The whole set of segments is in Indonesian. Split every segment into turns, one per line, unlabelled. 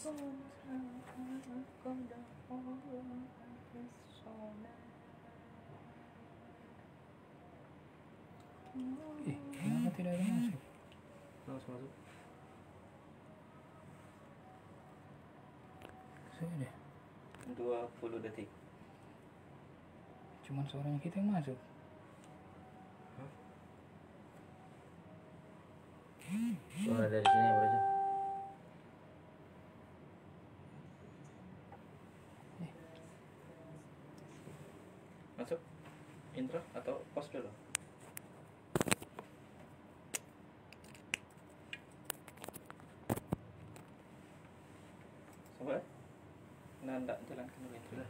tidak ada masuk. 20 detik.
Cuman suaranya kita yang masuk. Suara dari sini apa aja?
Indra atau pos dulu? Sobat, nanda jalan ke Indra.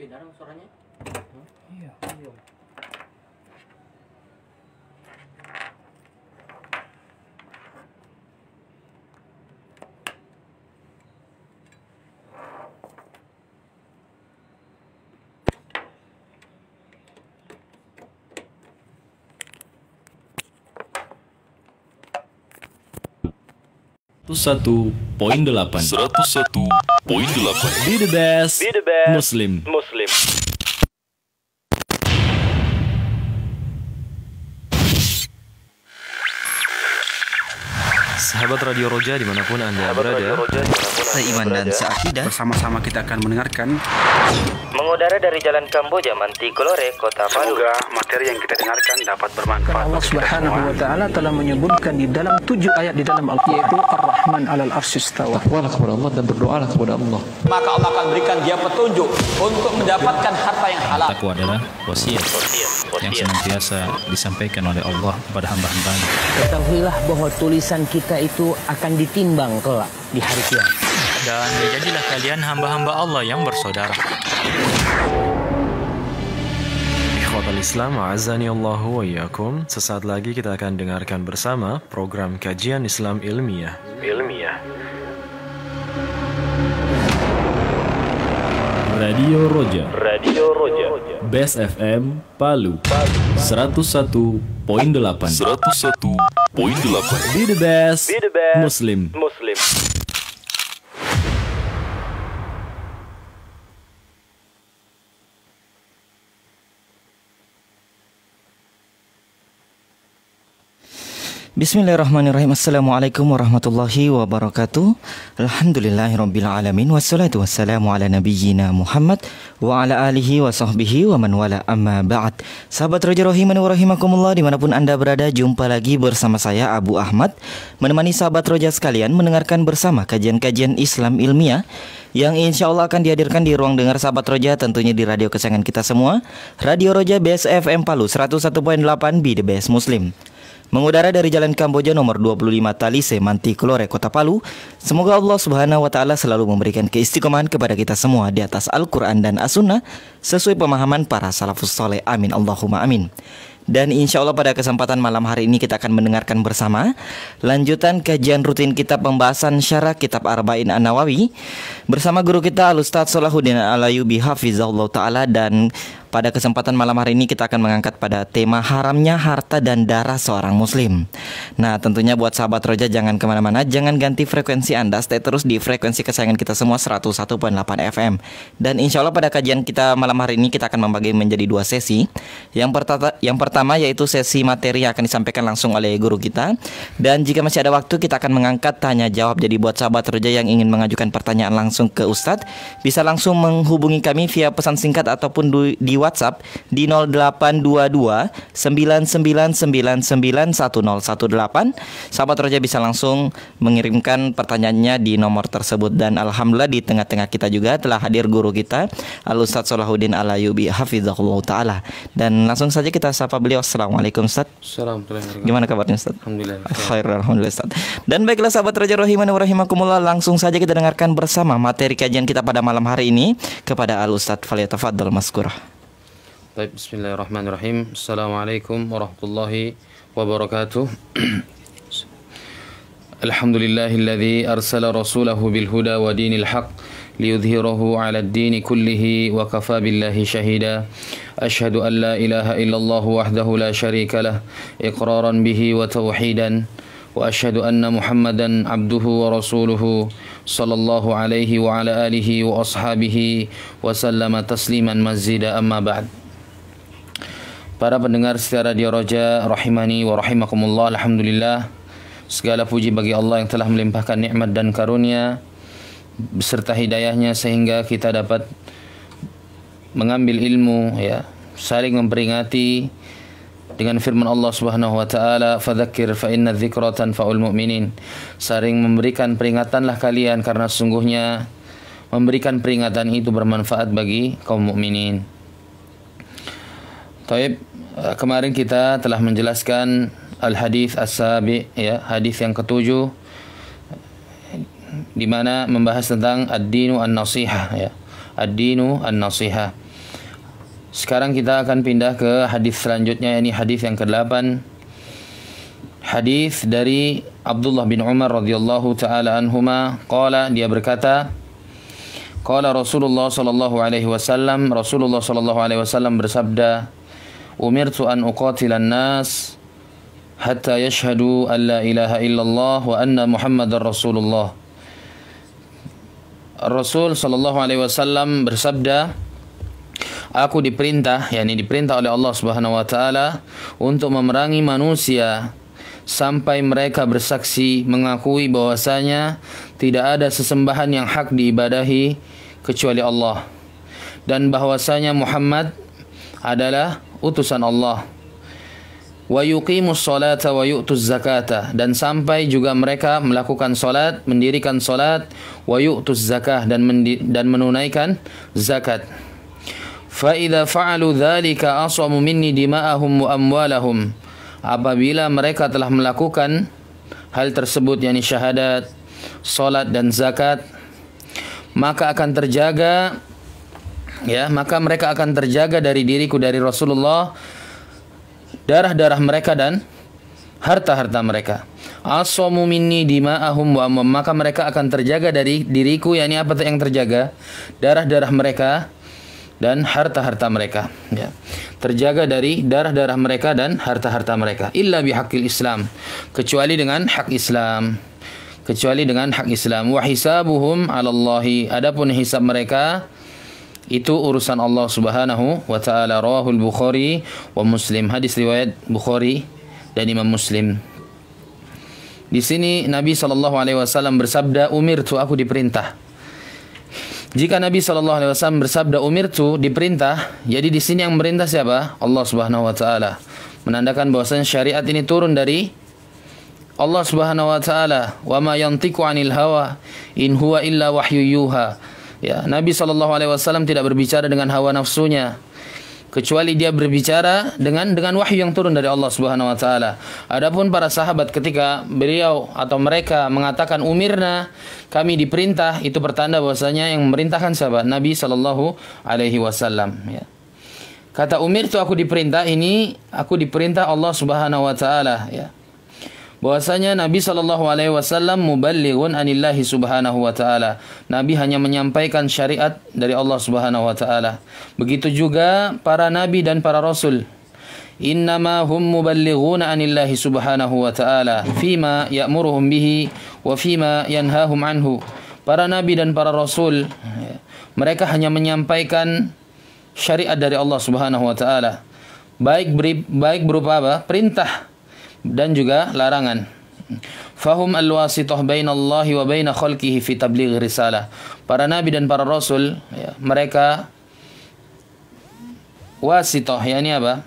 eh iya. satu poin delapan satu satu 101.8 Be the best Be the best Muslim Muslim
Sahabat Radio Roja dimanapun Anda Sahabat berada, seiman dan seakidah bersama-sama kita akan mendengarkan mengudara dari Jalan Kamboja, Mantikolore, Kota Palu. Semoga materi yang kita dengarkan dapat bermanfaat.
Allah Subhanahu wa taala telah menyebutkan di dalam tujuh ayat di dalam Al-Qur'an yaitu Ar-Rahman 'alal arsy istawa. Takwalah kepada Allah dan berdoalah kepada Allah. Maka Allah akan berikan dia petunjuk untuk mendapatkan harta yang
halal. Takwa adalah wasiat yang senantiasa disampaikan oleh Allah kepada hamba-hambanya. Ketahuilah bahwa tulisan kita itu akan ditimbang kelak di hari kiamat dan jadilah kalian hamba-hamba Allah yang bersaudara. Ikhwatal Islam, azani Allah wa yakum. Sesaat lagi kita akan dengarkan bersama program kajian Islam ilmiah. Ilmiah. Radio Roja. Radio Roja. Best FM Palu. 101.8. 101.8. Be the best. Be the best. Muslim. Muslim. Bismillahirrahmanirrahim Assalamualaikum warahmatullahi wabarakatuh Alhamdulillahirrabbilalamin Wassalatu wassalamu ala nabiyyina Muhammad Wa ala alihi wa sahbihi wa man wala amma ba'd Sahabat Roja Rohiman wa Rahimakumullah Dimanapun anda berada jumpa lagi bersama saya Abu Ahmad Menemani sahabat Roja sekalian mendengarkan bersama kajian-kajian Islam ilmiah yang insya Allah akan dihadirkan di ruang dengar sahabat Roja tentunya di radio kesayangan kita semua Radio Roja BSFM Palu 101.8 Be The Best Muslim mengudara dari Jalan Kamboja nomor 25 Talise Mantiklore Kota Palu. Semoga Allah Subhanahu wa taala selalu memberikan keistiqomahan kepada kita semua di atas Al-Qur'an dan As-Sunnah sesuai pemahaman para salafus saleh. Amin Allahumma amin. Dan insya Allah pada kesempatan malam hari ini kita akan mendengarkan bersama Lanjutan kajian rutin kita pembahasan syarah kitab Arba'in An-Nawawi Bersama guru kita Al-Ustaz Salahuddin Al-Ayubi Hafizahullah Ta'ala Dan pada kesempatan malam hari ini kita akan mengangkat pada tema haramnya harta dan darah seorang muslim. Nah tentunya buat sahabat roja jangan kemana-mana, jangan ganti frekuensi Anda, stay terus di frekuensi kesayangan kita semua 101.8 FM. Dan insya Allah pada kajian kita malam hari ini kita akan membagi menjadi dua sesi. Yang, pertata, yang pertama yaitu sesi materi yang akan disampaikan langsung oleh guru kita. Dan jika masih ada waktu kita akan mengangkat tanya jawab. Jadi buat sahabat roja yang ingin mengajukan pertanyaan langsung ke Ustadz, bisa langsung menghubungi kami via pesan singkat ataupun di WhatsApp di 0822 -1018. Sahabat Roja bisa langsung mengirimkan pertanyaannya di nomor tersebut dan alhamdulillah di tengah-tengah kita juga telah hadir guru kita Al Ustaz Salahuddin Alayubi hafizahullah taala. Dan langsung saja kita sapa beliau. Assalamualaikum Ustaz.
Assalamualaikum. Gimana kabarnya Ustaz? Alhamdulillah.
Khair alhamdulillah Ustaz. Dan baiklah sahabat Roja Rahiman wa rahimakumullah langsung saja kita dengarkan bersama materi kajian kita pada malam hari ini kepada Al Ustaz Maskurah.
طيب بسم الله الرحمن الرحيم السلام عليكم ورحمة الله وبركاته الحمد لله الذي أرسل رسوله بالهدى ودين الحق ليظهره على الدين كله وكفى بالله شهيدا أشهد أن لا إله إلا الله وحده لا شريك له إقرارا به وتوحيدا وأشهد أن محمدا عبده ورسوله صلى الله عليه وعلى آله وأصحابه وسلم تسليما مزيدا أما بعد Para pendengar setia Radio Roja rahimani wa rahimakumullah alhamdulillah segala puji bagi Allah yang telah melimpahkan nikmat dan karunia beserta hidayahnya sehingga kita dapat mengambil ilmu ya saling memperingati dengan firman Allah Subhanahu wa taala fadzakir fa inna mu'minin saling memberikan peringatanlah kalian karena sungguhnya memberikan peringatan itu bermanfaat bagi kaum mukminin Taib, eh, kemarin kita telah menjelaskan al-hadis as-sabi ya, hadis yang ketujuh di mana membahas tentang ad-dinu an nasiha ya. Ad-dinu an nasiha Sekarang kita akan pindah ke hadis selanjutnya ini hadis yang ke-8. Hadis dari Abdullah bin Umar radhiyallahu taala anhuma qala dia berkata Qala Rasulullah sallallahu alaihi wasallam Rasulullah sallallahu alaihi wasallam bersabda umirtu an uqatilan nas hatta yashhadu an la ilaha illallah wa anna muhammadar rasulullah Rasul sallallahu alaihi wasallam bersabda Aku diperintah, yakni diperintah oleh Allah Subhanahu wa taala untuk memerangi manusia sampai mereka bersaksi mengakui bahwasanya tidak ada sesembahan yang hak diibadahi kecuali Allah dan bahwasanya Muhammad adalah utusan Allah wa yuqimus salata wa yu'tuz zakata dan sampai juga mereka melakukan salat, mendirikan salat, wa yu'tuz zakah dan dan menunaikan zakat. Fa idza fa'alu dzalika asamu minni dima'ahum wa amwalahum. Apabila mereka telah melakukan hal tersebut yakni syahadat, salat dan zakat, maka akan terjaga ya maka mereka akan terjaga dari diriku dari Rasulullah darah-darah mereka dan harta-harta mereka asomu minni dima'ahum wa amam. maka mereka akan terjaga dari diriku yakni apa yang terjaga darah-darah mereka dan harta-harta mereka ya. terjaga dari darah-darah mereka dan harta-harta mereka illa bihaqil Islam kecuali dengan hak Islam kecuali dengan hak Islam wa hisabuhum 'alallahi adapun hisab mereka itu urusan Allah Subhanahu wa taala rawahul Bukhari wa Muslim hadis riwayat Bukhari dan Imam Muslim di sini Nabi Shallallahu Alaihi Wasallam bersabda umirtu aku diperintah. Jika Nabi Shallallahu Alaihi Wasallam bersabda umirtu diperintah, jadi di sini yang merintah siapa? Allah Subhanahu Wa Taala. Menandakan bahwasanya syariat ini turun dari Allah Subhanahu Wa Taala. Wa ma yantiqu anil hawa in huwa illa wahyu yuha. Ya, Nabi Shallallahu Alaihi Wasallam tidak berbicara dengan hawa nafsunya, kecuali dia berbicara dengan dengan wahyu yang turun dari Allah Subhanahu wa taala. Adapun para sahabat ketika beliau atau mereka mengatakan umirna, kami diperintah, itu pertanda bahwasanya yang memerintahkan sahabat Nabi Shallallahu alaihi wasallam ya. Kata umir itu aku diperintah ini aku diperintah Allah Subhanahu wa taala ya bahwasanya Nabi Shallallahu Alaihi Wasallam muballighun anillahi subhanahu wa taala. Nabi hanya menyampaikan syariat dari Allah subhanahu wa taala. Begitu juga para nabi dan para rasul. Innama hum muballighuna anillahi subhanahu wa ta'ala Fima ya'muruhum bihi Wa fima yanhahum anhu Para nabi dan para rasul Mereka hanya menyampaikan Syariat dari Allah subhanahu wa ta'ala Baik, baik berupa apa? Perintah dan juga larangan. Fahum al-wasitoh bainallahi wa bain khalqihi fi tabligh risalah. Para nabi dan para rasul, ya, mereka wasitoh, yakni apa?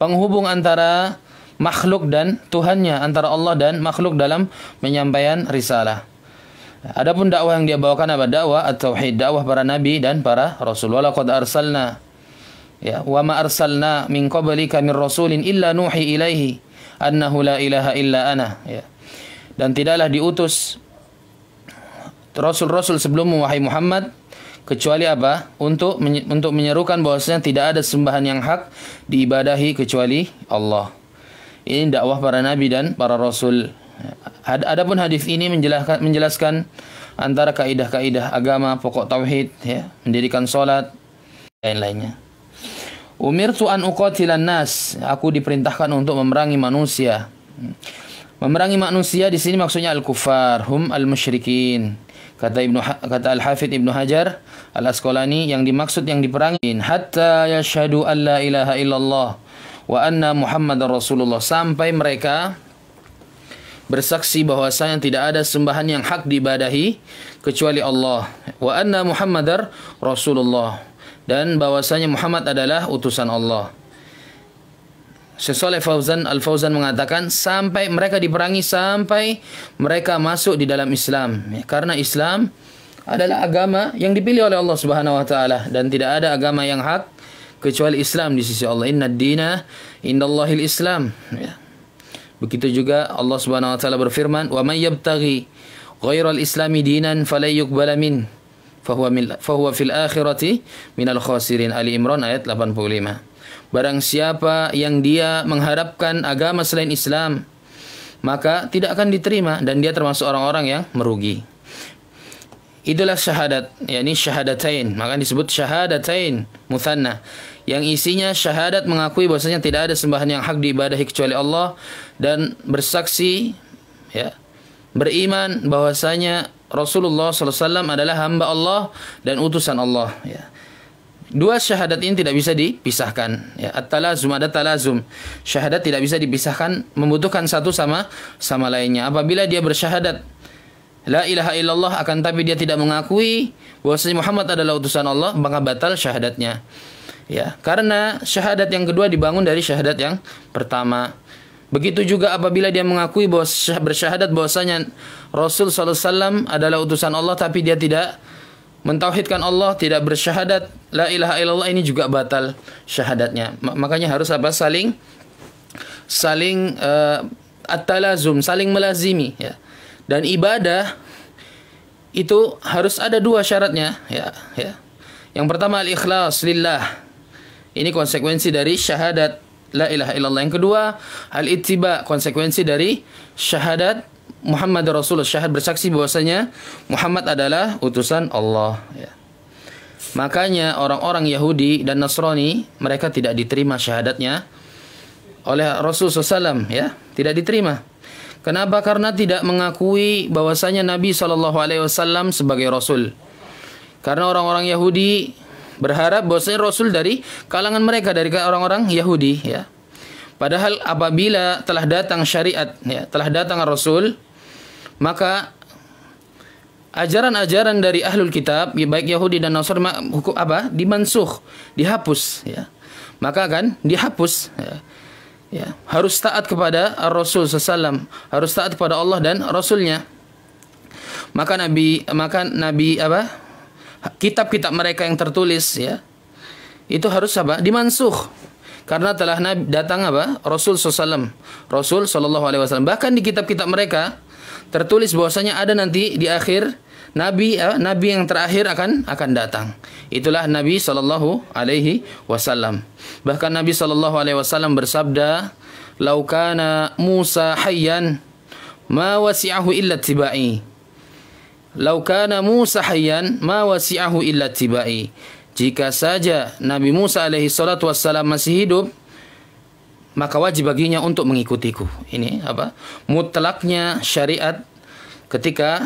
Penghubung antara makhluk dan Tuhannya, antara Allah dan makhluk dalam menyampaikan risalah. Adapun dakwah yang dia bawakan apa? Dakwah atau tauhid dakwah para nabi dan para rasul. Walaqad arsalna ya wa ma arsalna min qablika min rasulin illa nuhi ilaihi annahu la ilaha illa ana ya. Dan tidaklah diutus rasul-rasul sebelum wahai Muhammad kecuali apa? Untuk untuk menyerukan bahwasanya tidak ada sembahan yang hak diibadahi kecuali Allah. Ini dakwah para nabi dan para rasul. Adapun hadis ini menjelaskan menjelaskan antara kaidah-kaidah agama, pokok tauhid ya, mendirikan salat, lain-lainnya. Umirtu an uqatilan nas. Aku diperintahkan untuk memerangi manusia. Memerangi manusia di sini maksudnya al-kufar, hum al-musyrikin. Kata Ibnu kata al hafid Ibnu Hajar Al-Asqalani yang dimaksud yang diperangi hatta yashhadu an la ilaha illallah wa anna Muhammadar Rasulullah sampai mereka bersaksi bahwasanya tidak ada sembahan yang hak diibadahi kecuali Allah wa anna Muhammadar Rasulullah dan bahwasanya Muhammad adalah utusan Allah. Syekh Fauzan Al Fauzan mengatakan sampai mereka diperangi sampai mereka masuk di dalam Islam ya, karena Islam adalah agama yang dipilih oleh Allah Subhanahu wa taala dan tidak ada agama yang hak kecuali Islam di sisi Allah. Inna dina indallahil Islam. Ya. Begitu juga Allah Subhanahu wa taala berfirman, "Wa may yabtaghi ghairal islami dinan falyuqbal min." fahuwa min fahuwa fil akhirati minal khasirin Ali Imran ayat 85. Barang siapa yang dia mengharapkan agama selain Islam, maka tidak akan diterima dan dia termasuk orang-orang yang merugi. Itulah syahadat, yakni syahadatain, maka disebut syahadatain musanna yang isinya syahadat mengakui bahwasanya tidak ada sembahan yang hak diibadahi kecuali Allah dan bersaksi ya beriman bahwasanya Rasulullah SAW adalah hamba Allah dan utusan Allah. Ya. Dua syahadat ini tidak bisa dipisahkan. Ya, at-talazum ada talazum. Syahadat tidak bisa dipisahkan, membutuhkan satu sama sama lainnya. Apabila dia bersyahadat La ilaha illallah akan tapi dia tidak mengakui bahwasanya Muhammad adalah utusan Allah, maka batal syahadatnya. Ya, karena syahadat yang kedua dibangun dari syahadat yang pertama. Begitu juga apabila dia mengakui bahwa bersyahadat bahwasanya Rasul SAW adalah utusan Allah tapi dia tidak mentauhidkan Allah, tidak bersyahadat la ilaha illallah ini juga batal syahadatnya. Makanya harus apa? saling saling uh, at-talazum, saling melazimi ya. Dan ibadah itu harus ada dua syaratnya ya ya. Yang pertama al-ikhlas lillah. Ini konsekuensi dari syahadat la ilaha illallah. Yang kedua, hal ittiba konsekuensi dari syahadat Muhammad Rasulullah syahad bersaksi bahwasanya Muhammad adalah utusan Allah ya. Makanya orang-orang Yahudi dan Nasrani mereka tidak diterima syahadatnya oleh Rasul SAW ya, tidak diterima. Kenapa? Karena tidak mengakui bahwasanya Nabi Shallallahu Alaihi Wasallam sebagai Rasul. Karena orang-orang Yahudi berharap bahwasanya Rasul dari kalangan mereka dari orang-orang Yahudi ya. Padahal apabila telah datang syariat ya, telah datang Rasul maka ajaran-ajaran dari ahlul kitab ya, baik Yahudi dan Nasr hukum apa dimansuh dihapus ya maka kan dihapus ya. ya harus taat kepada Rasul sesalam harus taat kepada Allah dan Rasulnya maka Nabi maka Nabi apa kitab-kitab mereka yang tertulis ya itu harus apa dimansuh karena telah datang apa Rasul SAW Rasul Shallallahu Alaihi Wasallam bahkan di kitab-kitab mereka tertulis bahwasanya ada nanti di akhir nabi eh, nabi yang terakhir akan akan datang. Itulah Nabi sallallahu alaihi wasallam. Bahkan Nabi sallallahu alaihi wasallam bersabda, laukana Musa hayyan ma wasi'ahu illa tiba'i." Laukana Musa hayyan ma wasi'ahu illa tibai. Jika saja Nabi Musa alaihi salatu wassalam masih hidup, maka wajib baginya untuk mengikutiku. Ini apa? Mutlaknya syariat ketika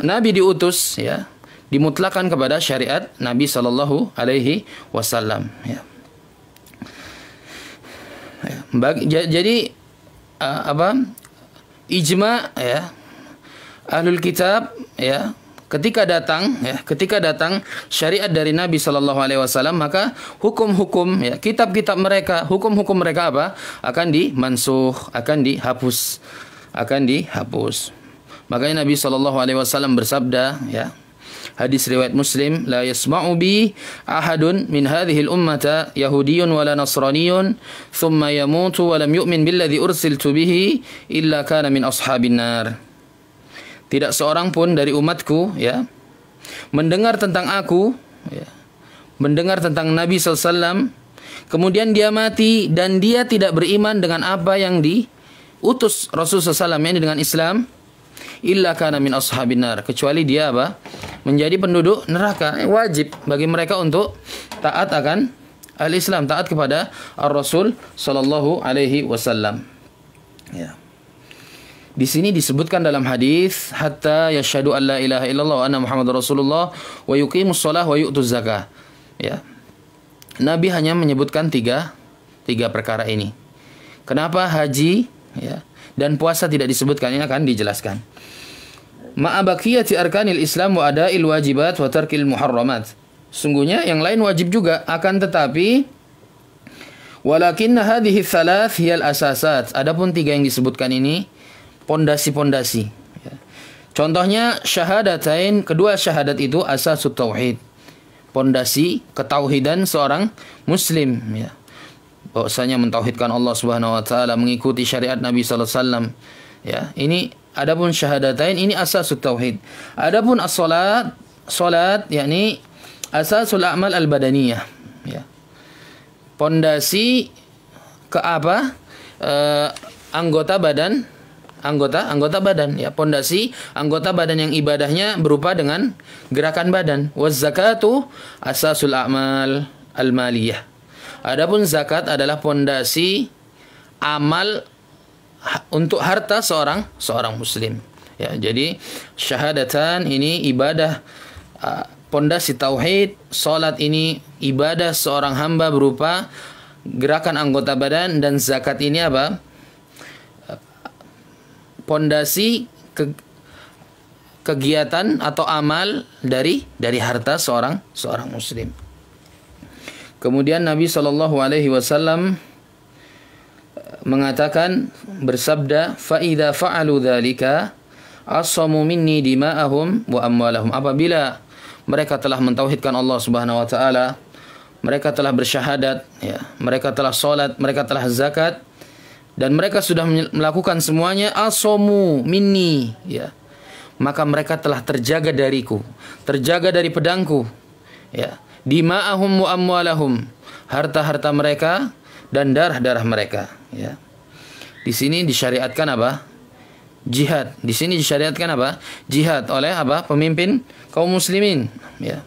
Nabi diutus ya, dimutlakan kepada syariat Nabi Shallallahu alaihi wasallam ya. ya jadi apa? Ijma ya ahlul kitab ya ketika datang ya ketika datang syariat dari Nabi Shallallahu Alaihi Wasallam maka hukum-hukum ya kitab-kitab mereka hukum-hukum mereka apa akan dimansuh akan dihapus akan dihapus makanya Nabi Shallallahu Alaihi Wasallam bersabda ya hadis riwayat Muslim la yasma'u bi ahadun min hadhihi al-ummata yahudiyyun wala nasraniyyun thumma yamutu wa lam yu'min billadhi ursiltu bihi illa kana min ashabin nar tidak seorang pun dari umatku ya mendengar tentang aku ya, mendengar tentang Nabi SAW kemudian dia mati dan dia tidak beriman dengan apa yang diutus Rasul SAW ini dengan Islam illa kana min ashabin nar kecuali dia apa menjadi penduduk neraka wajib bagi mereka untuk taat akan al-Islam taat kepada rasul sallallahu alaihi wasallam ya yeah. Di sini disebutkan dalam hadis hatta yashadu alla ilaha illallah wa anna Muhammad rasulullah wa yuqimus shalah wa yu'tuz zakah. Ya. Nabi hanya menyebutkan tiga tiga perkara ini. Kenapa haji ya, dan puasa tidak disebutkan ini akan dijelaskan. Ma'abakiyati arkanil Islam wa ada'il wajibat wa tarkil muharramat. Sungguhnya yang lain wajib juga akan tetapi walakin hadhihi thalath hiyal asasat. Adapun tiga yang disebutkan ini pondasi-pondasi. Ya. Contohnya syahadatain, kedua syahadat itu asal tauhid. Pondasi ketauhidan seorang muslim ya. Bahwasanya mentauhidkan Allah Subhanahu wa taala, mengikuti syariat Nabi sallallahu alaihi wasallam. Ya, ini adapun syahadatain ini asal tauhid. Adapun as solat, salat yakni asasul a'mal al-badaniyah ya. Pondasi ke apa? E, anggota badan anggota anggota badan ya pondasi anggota badan yang ibadahnya berupa dengan gerakan badan was zakatu asasul amal al maliyah adapun zakat adalah pondasi amal untuk harta seorang seorang muslim ya jadi syahadatan ini ibadah pondasi uh, tauhid salat ini ibadah seorang hamba berupa gerakan anggota badan dan zakat ini apa pondasi ke, kegiatan atau amal dari dari harta seorang seorang muslim. Kemudian Nabi Shallallahu Alaihi Wasallam eh, mengatakan bersabda faida fa'alu dalika asamu minni dima'ahum wa amwalahum apabila mereka telah mentauhidkan Allah Subhanahu wa taala mereka telah bersyahadat ya mereka telah sholat, mereka telah zakat dan mereka sudah melakukan semuanya asomu mini, ya maka mereka telah terjaga dariku terjaga dari pedangku ya dima'ahum wa amwalahum harta-harta mereka dan darah-darah mereka ya di sini disyariatkan apa jihad di sini disyariatkan apa jihad oleh apa pemimpin kaum muslimin ya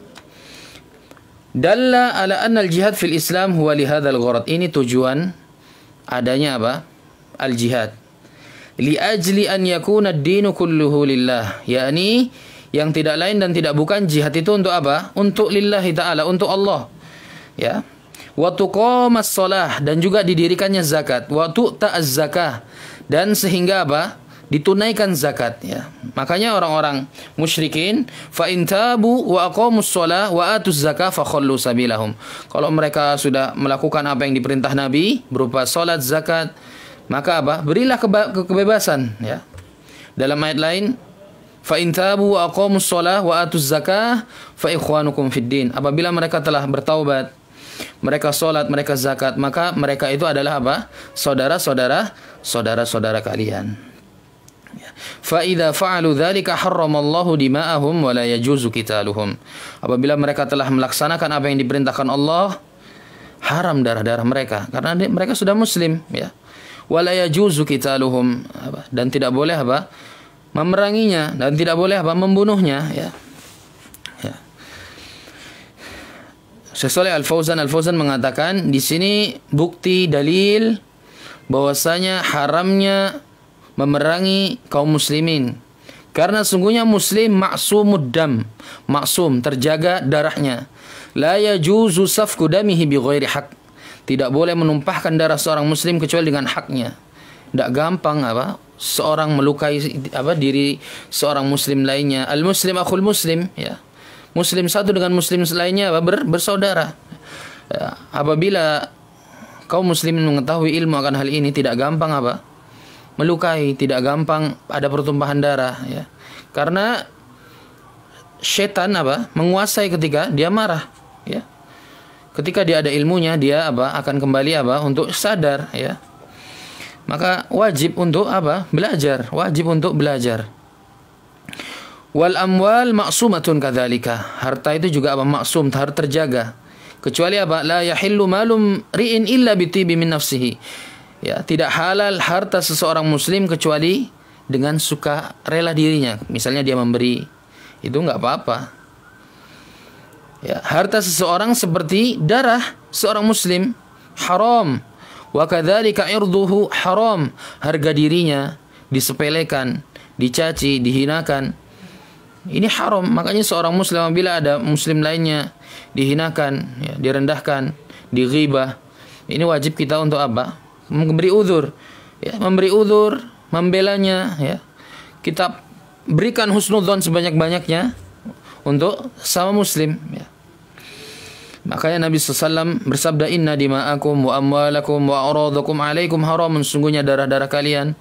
dalla ala anna al jihad fil islam huwa li hadzal gharad ini tujuan adanya apa al-jihad. Li ajli an yakuna dinu kulluhu lillah, yakni yang tidak lain dan tidak bukan jihad itu untuk apa? Untuk lillahi taala, untuk Allah. Ya. Wa tuqamas shalah dan juga didirikannya zakat, wa tu'ta az-zakah dan sehingga apa? ditunaikan zakat ya. Makanya orang-orang musyrikin fa intabu wa aqamus shalah wa atuz zakah fa khallu sabilahum. Kalau mereka sudah melakukan apa yang diperintah Nabi berupa salat, zakat, maka apa? Berilah keba kebebasan ya. Dalam ayat lain, fa in tabu wa aqamus shalah wa atuz zakah fa ikhwanukum fid din. Apabila mereka telah bertaubat, mereka salat, mereka zakat, maka mereka itu adalah apa? Saudara-saudara, saudara-saudara kalian. Ya. Fa idza fa'alu dzalika harramallahu dima'ahum wa la yajuzu qitaluhum. Apabila mereka telah melaksanakan apa yang diperintahkan Allah, haram darah-darah mereka karena mereka sudah muslim ya wala yajuzu qitaluhum apa dan tidak boleh apa memeranginya dan tidak boleh apa membunuhnya ya. ya. Al Fauzan Al Fauzan mengatakan di sini bukti dalil bahwasanya haramnya memerangi kaum muslimin karena sungguhnya muslim maksumud dam maksum terjaga darahnya la yajuzu safku damihi bi ghairi tidak boleh menumpahkan darah seorang muslim kecuali dengan haknya. Tidak gampang apa seorang melukai apa diri seorang muslim lainnya. Al muslim akhul muslim ya. Muslim satu dengan muslim lainnya apa ber, bersaudara. Ya, apabila kaum Muslim mengetahui ilmu akan hal ini tidak gampang apa melukai, tidak gampang ada pertumpahan darah ya. Karena setan apa menguasai ketika dia marah ya ketika dia ada ilmunya dia apa akan kembali apa untuk sadar ya maka wajib untuk apa belajar wajib untuk belajar wal amwal maksumatun kadzalika harta itu juga apa maksum harus terjaga kecuali apa la yahillu malum ri'in illa bitibi min nafsihi ya tidak halal harta seseorang muslim kecuali dengan suka rela dirinya misalnya dia memberi itu nggak apa-apa Ya, harta seseorang seperti darah seorang muslim haram. Wa kadzalika irduhu haram. Harga dirinya disepelekan, dicaci, dihinakan. Ini haram. Makanya seorang muslim bila ada muslim lainnya dihinakan, ya, direndahkan, diriba Ini wajib kita untuk apa? Memberi uzur. Ya, memberi uzur, membelanya ya. Kita berikan husnudzon sebanyak-banyaknya untuk sama muslim ya. Makanya Nabi SAW bersabda inna dima'akum wa amwalakum wa aradakum alaikum haram. sungguhnya darah-darah kalian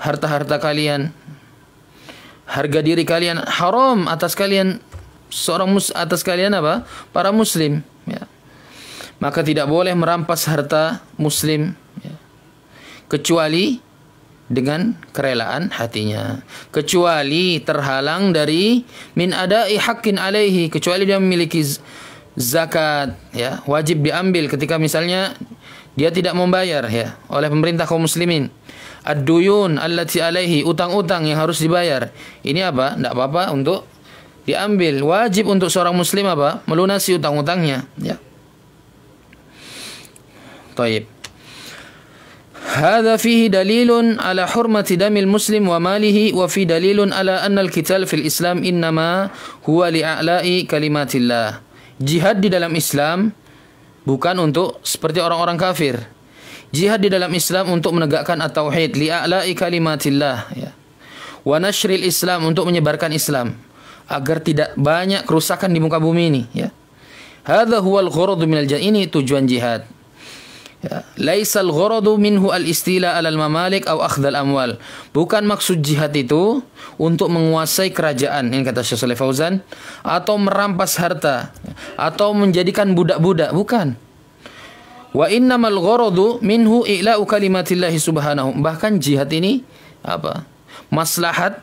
harta-harta kalian harga diri kalian haram atas kalian seorang mus atas kalian apa para muslim ya. maka tidak boleh merampas harta muslim ya. kecuali dengan kerelaan hatinya kecuali terhalang dari min ada'i hakin alaihi kecuali dia memiliki zakat ya wajib diambil ketika misalnya dia tidak membayar ya oleh pemerintah kaum muslimin aduyun alat allati alaihi utang-utang yang harus dibayar ini apa tidak apa-apa untuk diambil wajib untuk seorang muslim apa melunasi utang-utangnya ya Taib. هذا فيه دليل على حرمة دم المسلم وماله وفي دليل على أن القتال في الإسلام إنما هو لأعلاء كلمات الله jihad di dalam Islam bukan untuk seperti orang-orang kafir jihad di dalam Islam untuk menegakkan at-tauhid li'a'la'i kalimatillah ya. wa nashril Islam untuk menyebarkan Islam agar tidak banyak kerusakan di muka bumi ini ya hadza huwal ghuradu minal ini tujuan jihad Ya. Laisal ghoradu minhu al-istila alal mamalik au akhdal amwal. Bukan maksud jihad itu untuk menguasai kerajaan, ini kata Syekh Saleh Fauzan, atau merampas harta, atau menjadikan budak-budak, bukan. Wa innamal ghoradu minhu i'la'u kalimatillahi subhanahu. Bahkan jihad ini apa? Maslahat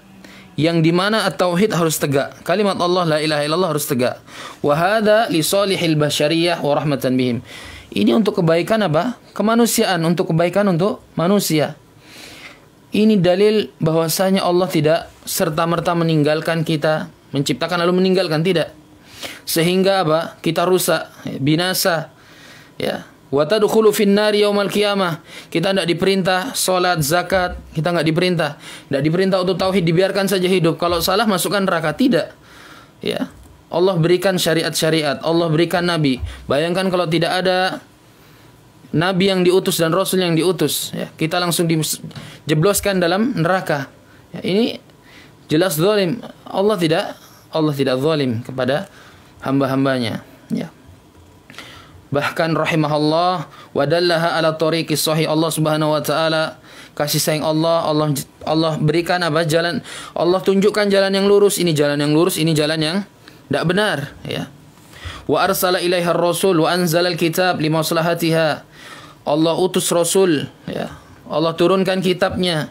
yang dimana at-tauhid harus tegak. Kalimat Allah la ilaha illallah harus tegak. Wa hadha li salihil bashariyah wa rahmatan bihim. Ini untuk kebaikan apa? Kemanusiaan, untuk kebaikan untuk manusia. Ini dalil bahwasanya Allah tidak serta-merta meninggalkan kita, menciptakan lalu meninggalkan tidak. Sehingga apa? Kita rusak, ya, binasa. Ya. Wa tadkhulu finnar yaumal qiyamah. Kita tidak diperintah salat, zakat, kita nggak diperintah. Tidak diperintah untuk tauhid, dibiarkan saja hidup. Kalau salah masukkan neraka tidak. Ya. Allah berikan syariat-syariat, Allah berikan nabi. Bayangkan kalau tidak ada nabi yang diutus dan rasul yang diutus, ya, kita langsung dijebloskan dalam neraka. Ya, ini jelas zalim. Allah tidak Allah tidak zalim kepada hamba-hambanya. Ya. Bahkan rahimahullah wadallaha ala tariqi sahih Allah Subhanahu wa taala kasih sayang Allah Allah Allah berikan apa jalan Allah tunjukkan jalan yang lurus ini jalan yang lurus ini jalan yang tidak benar, ya. Wa arsala ilaiha rasul wa anzalal kitab limaslahatiha. Allah utus rasul, ya. Allah turunkan kitabnya.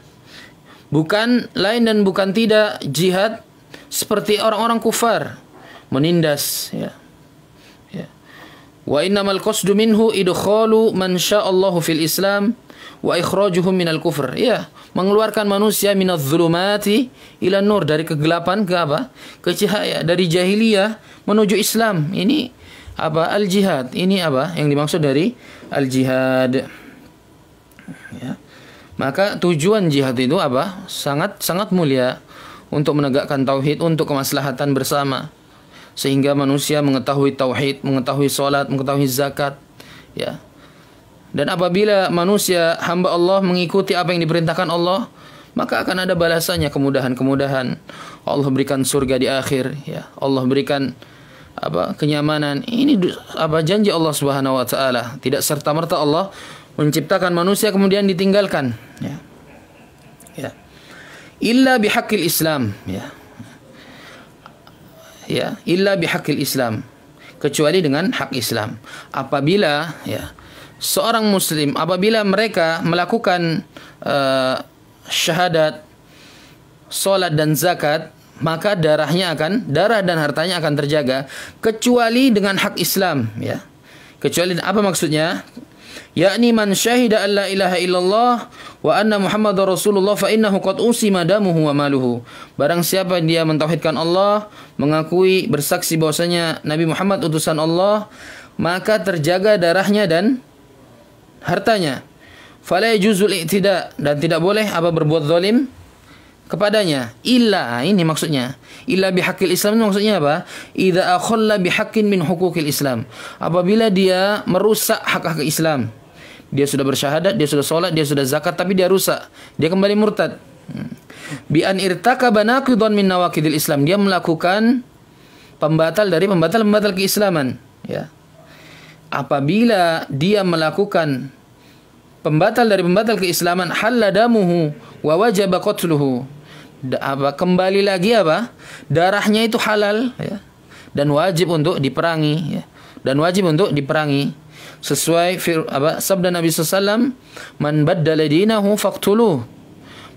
Bukan lain dan bukan tidak jihad seperti orang-orang kufar menindas, ya. ya. Wa innamal qasdu minhu idkhalu man allahu fil Islam wa ikhrajuhum minal kufr. Ya, mengeluarkan manusia minaz zulumati ila nur dari kegelapan ke apa? Ke cahaya dari jahiliyah menuju Islam. Ini apa? Al jihad. Ini apa yang dimaksud dari al jihad. Ya. Maka tujuan jihad itu apa? Sangat sangat mulia untuk menegakkan tauhid untuk kemaslahatan bersama sehingga manusia mengetahui tauhid, mengetahui salat, mengetahui zakat, ya dan apabila manusia hamba Allah mengikuti apa yang diperintahkan Allah, maka akan ada balasannya kemudahan-kemudahan. Allah berikan surga di akhir, ya. Allah berikan apa kenyamanan. Ini apa janji Allah Subhanahu wa taala. Tidak serta-merta Allah menciptakan manusia kemudian ditinggalkan, ya. Ya. Illa bihaqqil Islam, ya. Ya, illa bihaqqil Islam. Kecuali dengan hak Islam. Apabila ya seorang muslim apabila mereka melakukan uh, syahadat, salat dan zakat, maka darahnya akan darah dan hartanya akan terjaga kecuali dengan hak Islam ya. Kecuali apa maksudnya? yakni man syahida alla ilaha illallah wa anna muhammadar rasulullah fa innahu qad usima damuhu wa maluhu barang siapa dia mentauhidkan Allah mengakui bersaksi bahwasanya Nabi Muhammad utusan Allah maka terjaga darahnya dan hartanya. Falai juzul tidak dan tidak boleh apa berbuat zalim kepadanya illa ah, ini maksudnya illa bihakil islam ini maksudnya apa idza akhalla bihaqqin min hukukil islam apabila dia merusak hak-hak Islam dia sudah bersyahadat dia sudah sholat dia sudah zakat tapi dia rusak dia kembali murtad hmm. bi an irtakaba naqidun min nawaqidil islam dia melakukan pembatal dari pembatal-pembatal keislaman ya apabila dia melakukan pembatal dari pembatal keislaman halladamuhu wa wajaba qatluhu apa kembali lagi apa darahnya itu halal ya dan wajib untuk diperangi ya dan wajib untuk diperangi sesuai fir, apa sabda Nabi SAW man baddala dinahu faqtuluh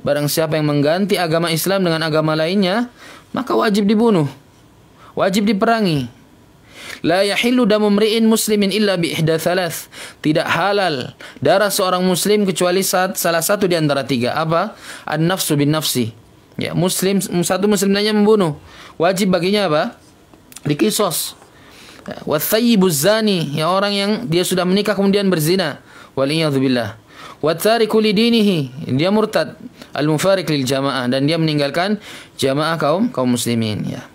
barang siapa yang mengganti agama Islam dengan agama lainnya maka wajib dibunuh wajib diperangi La yahillu damu mri'in muslimin illa bi ihda thalath. Tidak halal darah seorang muslim kecuali saat salah satu di antara tiga. Apa? An-nafsu bin nafsi. Ya, muslim satu muslim lainnya membunuh. Wajib baginya apa? Dikisos. Ya, thayyibu zani, ya orang yang dia sudah menikah kemudian berzina. Waliyadzubillah. Watariku lidinihi, dia murtad. Al-mufarik lil jamaah dan dia meninggalkan jamaah kaum kaum muslimin ya.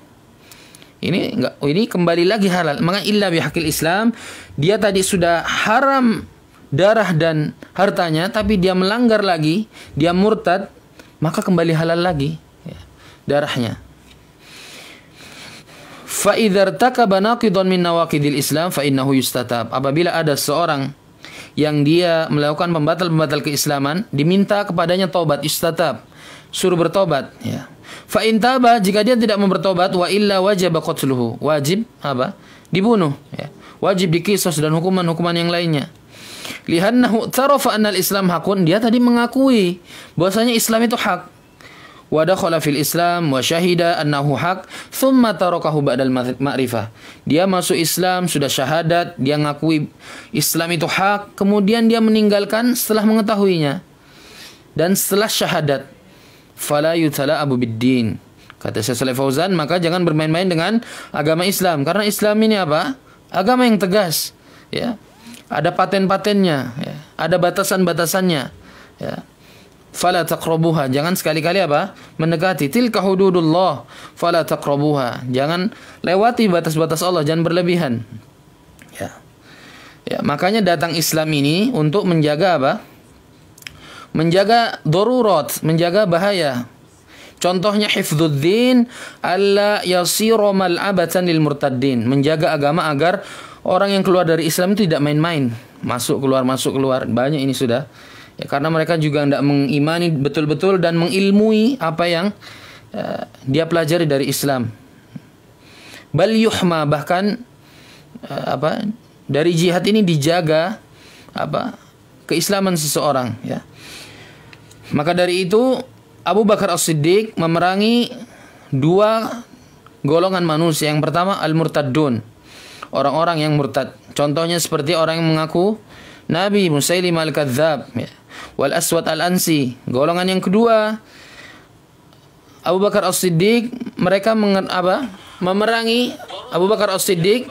Ini enggak ini kembali lagi halal. Maka illa bihaqil Islam, dia tadi sudah haram darah dan hartanya tapi dia melanggar lagi, dia murtad, maka kembali halal lagi ya, darahnya. Fa idzartakaba naqidun min nawaqidil Islam fa innahu yustatab. Apabila ada seorang yang dia melakukan pembatal-pembatal keislaman, diminta kepadanya taubat istatab, suruh bertobat ya. Fa intaba jika dia tidak mempertobat wa illa wajib qatluhu. Wajib apa? Dibunuh ya. Wajib dikisos dan hukuman-hukuman yang lainnya. Lihannahu tarafa anal Islam hakun, dia tadi mengakui bahwasanya Islam itu hak. Wa dakhala fil Islam wa syahida annahu hak, thumma tarakahu ba'dal ma'rifah. Dia masuk Islam, sudah syahadat, dia mengakui Islam itu hak, kemudian dia meninggalkan setelah mengetahuinya. Dan setelah syahadat fala abu biddin. Kata Syekh Saleh Fauzan, maka jangan bermain-main dengan agama Islam karena Islam ini apa? Agama yang tegas, ya. Ada paten-patennya, ya. Ada batasan-batasannya, ya. Fala taqrabuha. Jangan sekali-kali apa? Mendekati tilka hududullah. Fala taqrabuha. Jangan lewati batas-batas Allah, jangan berlebihan. Ya. Ya, makanya datang Islam ini untuk menjaga apa? menjaga darurat, menjaga bahaya. Contohnya hifdzuddin alla yasira mal'abatan lil murtaddin, menjaga agama agar orang yang keluar dari Islam itu tidak main-main, masuk keluar masuk keluar. Banyak ini sudah. Ya, karena mereka juga tidak mengimani betul-betul dan mengilmui apa yang uh, dia pelajari dari Islam. Bal yuhma bahkan uh, apa dari jihad ini dijaga apa keislaman seseorang ya maka dari itu Abu Bakar As-Siddiq memerangi dua golongan manusia. Yang pertama al-murtadun, orang-orang yang murtad. Contohnya seperti orang yang mengaku Nabi Musailim al-Kadzab ya. wal Aswad al-Ansi. Golongan yang kedua Abu Bakar As-Siddiq mereka apa? memerangi Abu Bakar As-Siddiq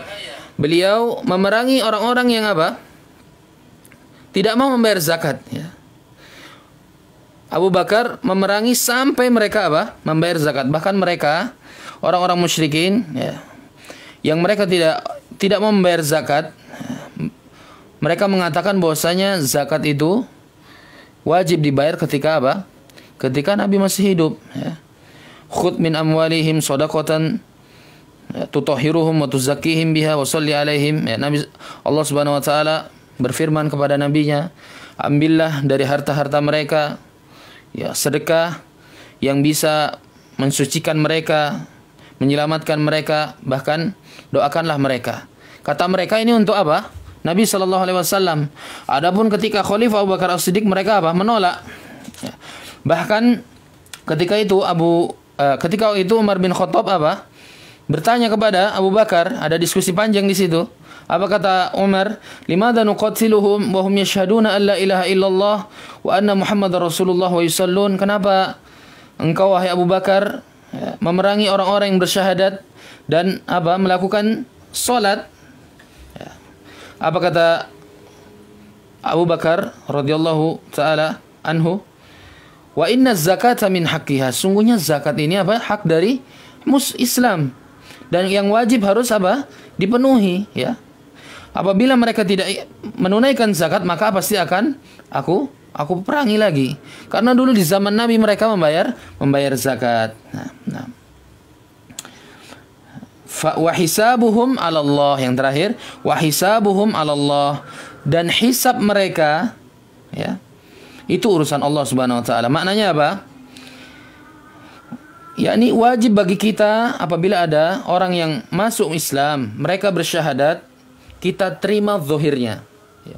beliau memerangi orang-orang yang apa? tidak mau membayar zakat ya. Abu Bakar memerangi sampai mereka apa? Membayar zakat. Bahkan mereka orang-orang musyrikin ya, yang mereka tidak tidak membayar zakat, mereka mengatakan bahwasanya zakat itu wajib dibayar ketika apa? Ketika Nabi masih hidup. Ya. Khud min amwalihim sodakotan ya, tutohiruhum wa tuzakihim biha wa salli alaihim. Ya, Nabi Allah Subhanahu wa taala berfirman kepada nabinya, ambillah dari harta-harta mereka ya sedekah yang bisa mensucikan mereka, menyelamatkan mereka, bahkan doakanlah mereka. Kata mereka ini untuk apa? Nabi Shallallahu Alaihi Wasallam. Adapun ketika Khalifah Abu Bakar As Siddiq mereka apa? Menolak. Ya. Bahkan ketika itu Abu uh, ketika itu Umar bin Khattab apa? Bertanya kepada Abu Bakar, ada diskusi panjang di situ. Apa kata Umar? "Lima nuqatiluhum wa hum yashhaduna an la ilaha illallah wa anna Muhammadar Rasulullah wa yusallun. Kenapa engkau wahai Abu Bakar ya, memerangi orang-orang yang bersyahadat dan apa melakukan salat? Ya. Apa kata Abu Bakar radhiyallahu taala anhu? Wa inna zakata min haqqiha. Sungguhnya zakat ini apa? Hak dari Islam. Dan yang wajib harus apa? Dipenuhi ya Apabila mereka tidak menunaikan zakat, maka pasti akan aku aku perangi lagi. Karena dulu di zaman Nabi mereka membayar membayar zakat. Nah, nah. Allah yang terakhir wahisabuhum Allah dan hisab mereka ya itu urusan Allah Subhanahu wa taala. Maknanya apa? yakni wajib bagi kita apabila ada orang yang masuk Islam, mereka bersyahadat kita terima zohirnya. Ya.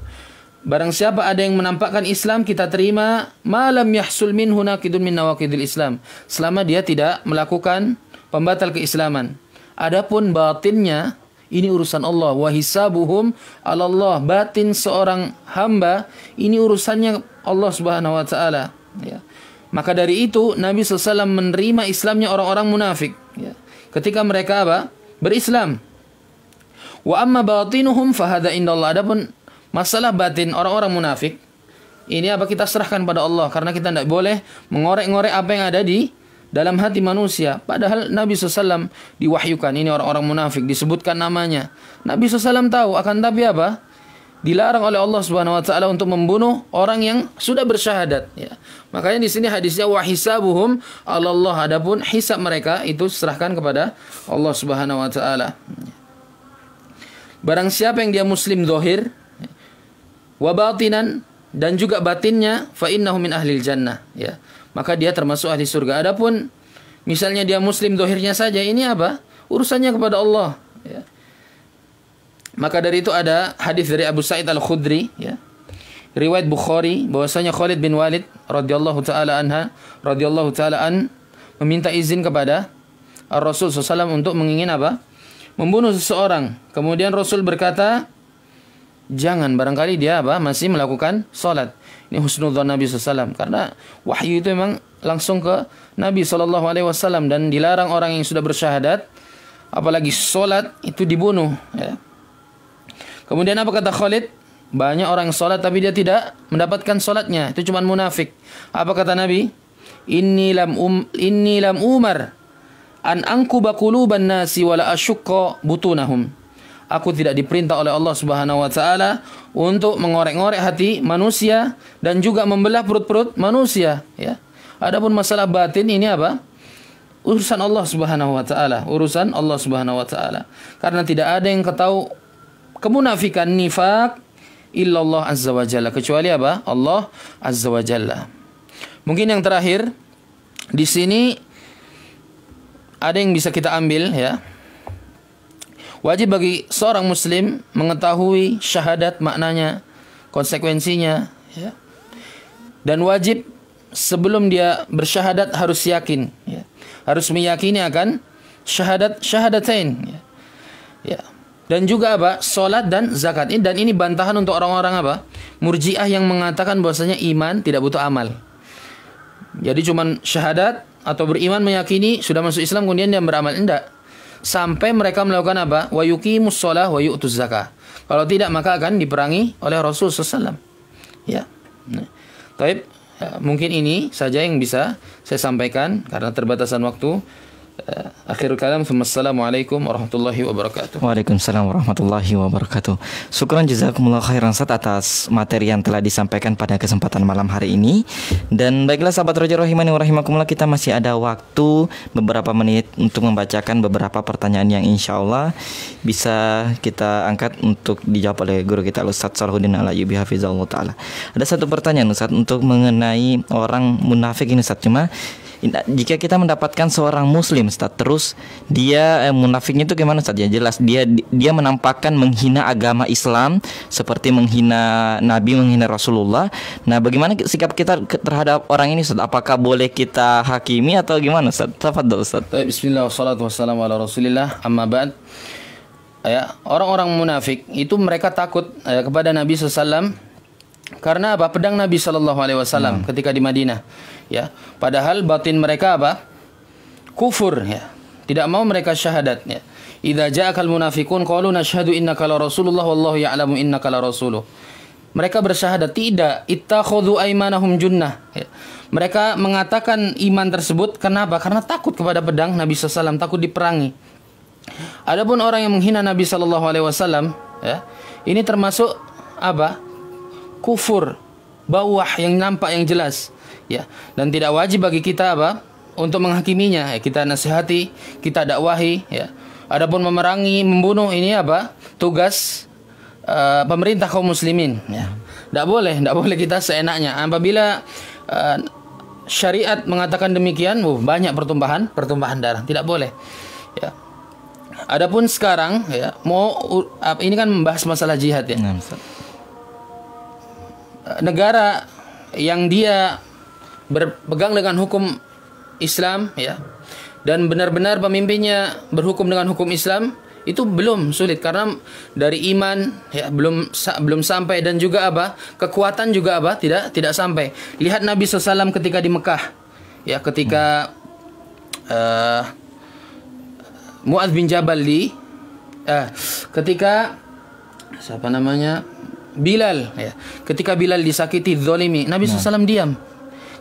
Barang siapa ada yang menampakkan Islam, kita terima malam yahsul min hunakidun min nawakidil Islam. Selama dia tidak melakukan pembatal keislaman. Adapun batinnya, ini urusan Allah. Wahisabuhum alallah Allah. Batin seorang hamba, ini urusannya Allah subhanahu wa ta'ala. Ya. Maka dari itu, Nabi SAW menerima Islamnya orang-orang munafik. Ya. Ketika mereka apa? Berislam. Wa amma batinuhum fahada indallah. Adapun masalah batin orang-orang munafik, ini apa kita serahkan pada Allah karena kita tidak boleh mengorek-ngorek apa yang ada di dalam hati manusia. Padahal Nabi SAW diwahyukan ini orang-orang munafik disebutkan namanya. Nabi SAW tahu akan tapi apa? Dilarang oleh Allah Subhanahu wa taala untuk membunuh orang yang sudah bersyahadat ya. Makanya di sini hadisnya wahisabuhum Allah adapun hisab mereka itu serahkan kepada Allah Subhanahu wa taala. Barang siapa yang dia muslim zahir wa batinan dan juga batinnya fa innahu min ahlil jannah ya. Maka dia termasuk ahli surga. Adapun misalnya dia muslim zahirnya saja ini apa? Urusannya kepada Allah ya. Maka dari itu ada hadis dari Abu Sa'id Al-Khudri ya. Riwayat Bukhari bahwasanya Khalid bin Walid radhiyallahu taala anha radhiyallahu taala an meminta izin kepada Rasul SAW untuk mengingin apa? membunuh seseorang. Kemudian Rasul berkata, jangan barangkali dia apa masih melakukan sholat. Ini husnudzon Nabi SAW karena wahyu itu memang langsung ke Nabi SAW dan dilarang orang yang sudah bersyahadat apalagi sholat itu dibunuh. Ya. Kemudian apa kata Khalid? Banyak orang sholat tapi dia tidak mendapatkan sholatnya. Itu cuma munafik. Apa kata Nabi? Inni lam um, inni lam umar an ankuba quluban nasi wala asyqa butunahum. Aku tidak diperintah oleh Allah Subhanahu wa taala untuk mengorek-ngorek hati manusia dan juga membelah perut-perut manusia, ya. Adapun masalah batin ini apa? Urusan Allah Subhanahu wa taala, urusan Allah Subhanahu wa taala. Karena tidak ada yang ketahui kemunafikan nifak illallah azza wa jalla kecuali apa? Allah azza wa jalla. Mungkin yang terakhir di sini ada yang bisa kita ambil ya. Wajib bagi seorang muslim mengetahui syahadat maknanya, konsekuensinya ya. Dan wajib sebelum dia bersyahadat harus yakin ya. Harus meyakini akan syahadat syahadatain ya. ya. Dan juga apa? Salat dan zakat. Dan ini bantahan untuk orang-orang apa? Murjiah yang mengatakan bahwasanya iman tidak butuh amal. Jadi cuman syahadat, atau beriman meyakini sudah masuk Islam kemudian dia beramal enggak sampai mereka melakukan apa wa yuqimus shalah wa zakah kalau tidak maka akan diperangi oleh Rasul SAW ya nah. Taib, ya, mungkin ini saja yang bisa saya sampaikan karena terbatasan waktu. Eh, akhir kalam Assalamualaikum warahmatullahi wabarakatuh
Waalaikumsalam warahmatullahi wabarakatuh Syukran jazakumullah khairan Sat atas materi yang telah disampaikan pada kesempatan malam hari ini Dan baiklah sahabat Roja Rohimani Warahimakumullah Kita masih ada waktu beberapa menit untuk membacakan beberapa pertanyaan yang insya Allah Bisa kita angkat untuk dijawab oleh guru kita Ustaz Salahuddin yubi Hafizahullah Ta'ala Ada satu pertanyaan Ustaz untuk mengenai orang munafik ini Ustaz Cuma jika kita mendapatkan seorang muslim Ustaz terus dia eh, munafiknya itu gimana Ustaz ya jelas dia dia menampakkan menghina agama Islam seperti menghina nabi menghina Rasulullah nah bagaimana sikap kita terhadap orang
ini Ustaz apakah boleh kita hakimi atau gimana Ustaz tafadhol Ustaz eh, bismillah wassalatu ala amma ba'd eh, ya orang-orang munafik itu mereka takut ya, kepada Nabi SAW karena apa pedang Nabi Shallallahu Alaihi Wasallam hmm. ketika di Madinah ya padahal batin mereka apa kufur ya tidak mau mereka syahadat ya idza ja'akal munafiqun qalu nashhadu innaka la rasulullah wallahu ya'lamu innaka la rasuluh mereka bersyahadat tidak ittakhudhu aimanahum junnah ya. mereka mengatakan iman tersebut kenapa karena takut kepada pedang Nabi SAW takut diperangi adapun orang yang menghina Nabi SAW ya ini termasuk apa kufur bawah yang nampak yang jelas ya dan tidak wajib bagi kita apa untuk menghakiminya ya, kita nasihati kita dakwahi ya adapun memerangi membunuh ini apa tugas uh, pemerintah kaum muslimin ya tidak boleh tidak boleh kita seenaknya apabila uh, syariat mengatakan demikian uh, banyak pertumpahan pertumpahan darah tidak boleh ya adapun sekarang ya mau uh, ini kan membahas masalah jihad ya nah, eh, negara yang dia berpegang dengan hukum Islam ya dan benar-benar pemimpinnya berhukum dengan hukum Islam itu belum sulit karena dari iman ya belum belum sampai dan juga apa kekuatan juga apa tidak tidak sampai lihat Nabi SAW ketika di Mekah ya ketika uh, Muadz bin Jabal di uh, ketika siapa namanya Bilal ya ketika Bilal disakiti zolimi Nabi nah. SAW diam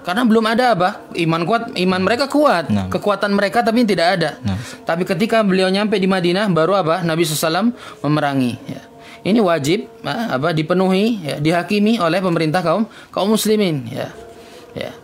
karena belum ada apa? Iman kuat, iman mereka kuat, nah. kekuatan mereka tapi tidak ada. Nah. Tapi ketika beliau nyampe di Madinah baru apa? Nabi SAW memerangi. Ya. Ini wajib apa ya, dipenuhi, ya, dihakimi oleh pemerintah kaum kaum muslimin. Ya. Ya.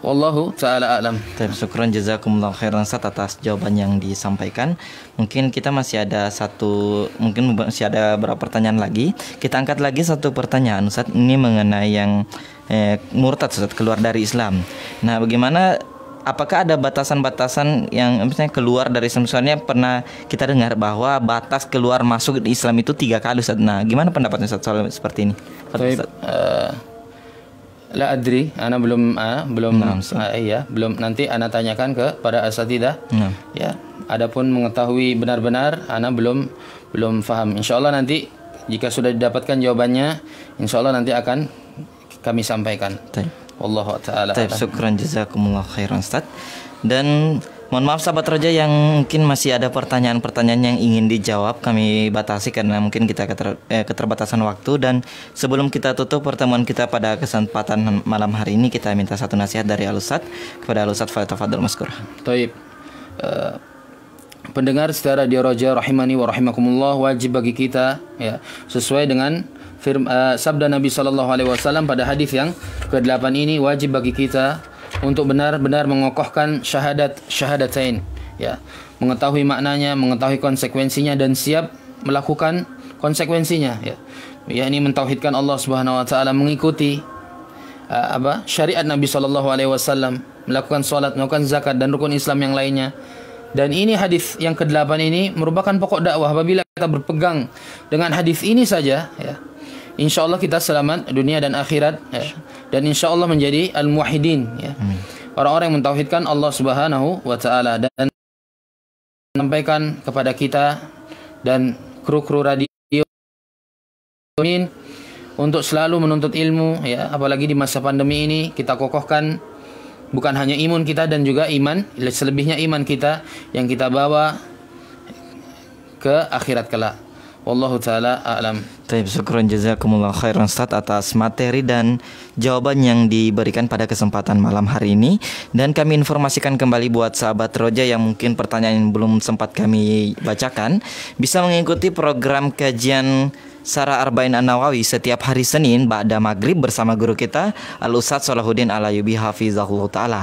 Wallahu taala alam. Terima kasih jazakumullah khairan Ustaz atas jawaban yang disampaikan. Mungkin kita masih ada satu mungkin masih ada beberapa pertanyaan lagi. Kita angkat lagi satu pertanyaan Ustaz ini mengenai yang eh, murtad Ustaz, keluar dari Islam. Nah, bagaimana apakah ada batasan-batasan yang misalnya keluar dari Islam soalnya pernah kita dengar bahwa batas keluar masuk Islam itu tiga kali Ustaz. Nah, gimana pendapatnya Ustaz
soal seperti ini? Ustaz. Uh, la adri, ana belum uh, belum nah, uh, iya, belum nanti ana tanyakan ke pada asatidah. Nah. Ya, adapun mengetahui benar-benar ana belum belum faham. Insyaallah nanti jika sudah didapatkan jawabannya, insyaallah nanti akan kami sampaikan. Taib. Wallahu taala. Taib, syukran
jazakumullah khairan Ustaz. Dan Mohon maaf sahabat raja yang mungkin masih ada pertanyaan-pertanyaan yang ingin dijawab kami batasi karena mungkin kita keter, eh, keterbatasan waktu dan sebelum kita tutup pertemuan kita pada kesempatan malam hari ini kita minta satu nasihat dari Alusat kepada Alusat Fadl Maskur.
Taib. Uh, pendengar secara di raja rahimani wa rahimakumullah wajib bagi kita ya sesuai dengan firm, uh, sabda Nabi Shallallahu Alaihi Wasallam pada hadis yang ke-8 ini wajib bagi kita untuk benar-benar mengokohkan syahadat syahadatain ya mengetahui maknanya mengetahui konsekuensinya dan siap melakukan konsekuensinya ya yakni mentauhidkan Allah Subhanahu wa taala mengikuti uh, apa syariat Nabi Shallallahu alaihi wasallam melakukan salat melakukan zakat dan rukun Islam yang lainnya dan ini hadis yang ke-8 ini merupakan pokok dakwah apabila kita berpegang dengan hadis ini saja ya insya Allah kita selamat dunia dan akhirat ya. dan insya Allah menjadi al muahidin ya. orang-orang yang mentauhidkan Allah Subhanahu wa taala dan sampaikan kepada kita dan kru-kru radio untuk selalu menuntut ilmu ya apalagi di masa pandemi ini kita kokohkan bukan hanya imun kita dan juga iman selebihnya iman kita yang kita bawa ke akhirat kelak Wallahu taala alam. Taib syukron
jazakumullah khairan Ustaz atas materi dan jawaban yang diberikan pada kesempatan malam hari ini dan kami informasikan kembali buat sahabat Roja yang mungkin pertanyaan yang belum sempat kami bacakan bisa mengikuti program kajian Sarah Arba'in An-Nawawi setiap hari Senin Ba'da Maghrib bersama guru kita Al-Ustaz Salahuddin Alayubi Hafizahullah Ta'ala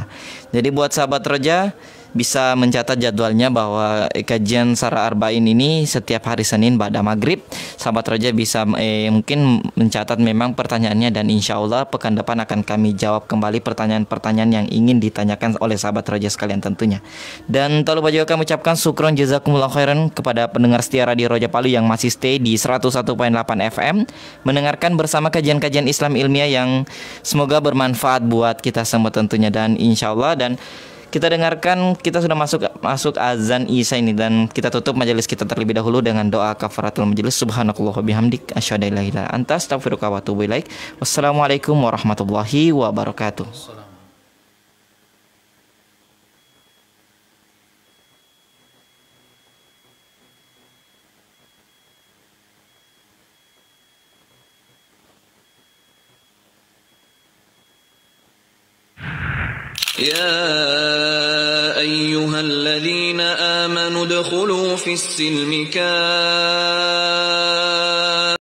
Jadi buat sahabat Roja bisa mencatat jadwalnya bahwa kajian Sarah Arba'in ini setiap hari Senin pada maghrib sahabat Roja bisa eh, mungkin mencatat memang pertanyaannya dan insya Allah pekan depan akan kami jawab kembali pertanyaan-pertanyaan yang ingin ditanyakan oleh sahabat Roja sekalian tentunya dan tak lupa juga kami ucapkan syukron jazakumullah khairan kepada pendengar setia Radio Roja Palu yang masih stay di 101.8 FM mendengarkan bersama kajian-kajian Islam ilmiah yang semoga bermanfaat buat kita semua tentunya dan insya Allah dan kita dengarkan kita sudah masuk masuk azan isya ini dan kita tutup majelis kita terlebih dahulu dengan doa kafaratul majelis subhanakallah bihamdik asyhadu an la anta astaghfiruka wa atubu ilaik. Wassalamualaikum warahmatullahi wabarakatuh.
Yeah. ادخلوا في السلم كافة